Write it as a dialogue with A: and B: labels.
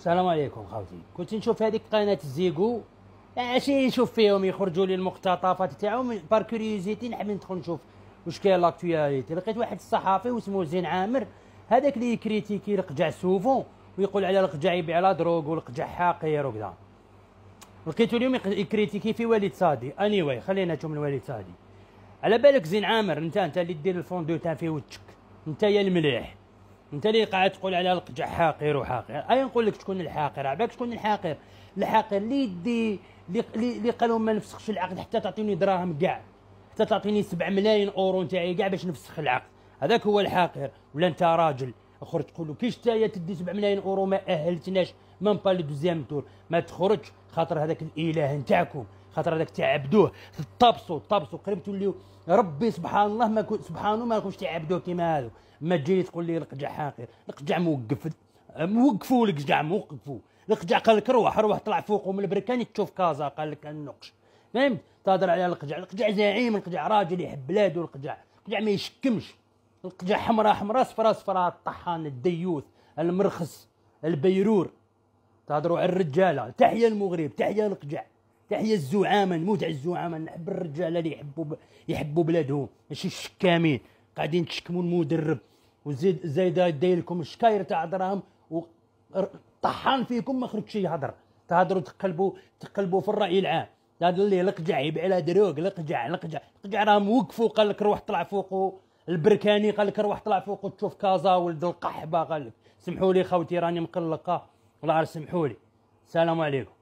A: السلام عليكم خاوتي كنت نشوف هذيك قناه الزيغو عشان نشوف فيهم يخرجوا لي المقتطفات تاعهم بار كوريوزيتي نحب ندخل نشوف واش كاين لاكتواليتي لقيت واحد الصحافي واسمه زين عامر هذاك اللي يكريتيكي القجع سوفون ويقول على القجع يبيع على دروغ والقجع حقير وكذا لقيتو اليوم يكريتيكي في والد صادي اني anyway, خلينا من الوالد صادي على بالك زين عامر انت انت اللي دير الفوندو تاع فيه وجهك انت يا المليح انت اللي قاعد تقول على القجع حاقر وحاقر اي نقول لك تكون الحاقر عباك تكون الحاقر الحاقر اللي يدي اللي قالوا ما نفسخش العقد حتى تعطيني دراهم كاع حتى تعطيني 7 ملايين اورو نتاعي كاع باش نفسخ العقد هذاك هو الحاقر ولا انت راجل اخر تقول له كيش تايا تدي 7 ملايين اورو ما اهلتناش من با لو دوزيام تور ما تخرج خاطر هذاك الاله نتاعكم خاطر هذاك تعبدوه طبسوا طبسوا قريب توليو ربي سبحان الله ما كنت سبحانه ما كنتش تعبدوه كيما هادو ما تجي تقول لي القجع حاقر القجع موقف وقفوا القجع موقفوا القجع قال لك روح روح طلع فوق من البركان تشوف كازا قال لك النقش فهمت تهضر على القجع القجع زعيم القجع راجل يحب بلاده القجع القجع ما يشكمش القجع حمراء حمراء صفراء صفراء الطحان الديوث المرخص البيرور تهضروا على الرجاله تحيا المغرب تحيا القجع تحيا الزعامه نموت على الزعامه نحب الرجال اللي يحبوا ب... يحبوا بلادهم ماشي الشكامين قاعدين تشكموا المدرب وزيد زايد داير لكم الشكاير تاع دراهم وطحان فيكم ما خرجش يهضر تهضروا تقلبوا تقلبوا في الراي العام هذا اللي لقجع يبيع على دروك لقجع لقجع لقجع راهم وقفوا قال لك روح طلع فوقو البركاني قال لك روح طلع فوق تشوف كازا ولد القحبه قال لك سمحوا لي خوتي راني مقلقه والله سمحوا لي السلام عليكم